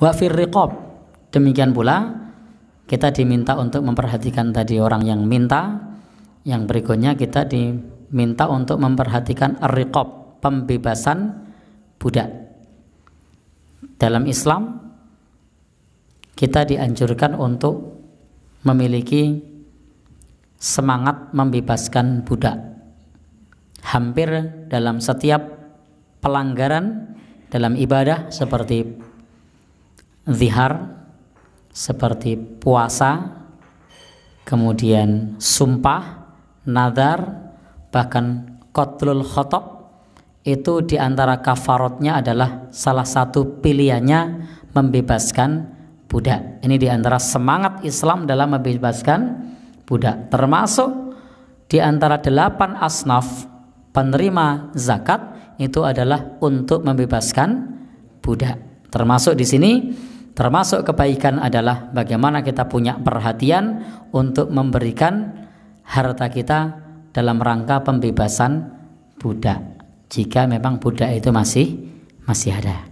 wa firriqab demikian pula kita diminta untuk memperhatikan tadi orang yang minta yang berikutnya kita diminta untuk memperhatikan riqab pembebasan budak dalam Islam kita dianjurkan untuk memiliki semangat membebaskan budak hampir dalam setiap pelanggaran dalam ibadah seperti zihar seperti puasa, kemudian sumpah, nadar, bahkan kotlul khotob itu diantara kafarotnya adalah salah satu pilihannya membebaskan budak. Ini diantara semangat Islam dalam membebaskan budak. Termasuk diantara delapan asnaf penerima zakat itu adalah untuk membebaskan budak. Termasuk di sini Termasuk kebaikan adalah bagaimana kita punya perhatian untuk memberikan harta kita dalam rangka pembebasan budak. Jika memang budak itu masih masih ada.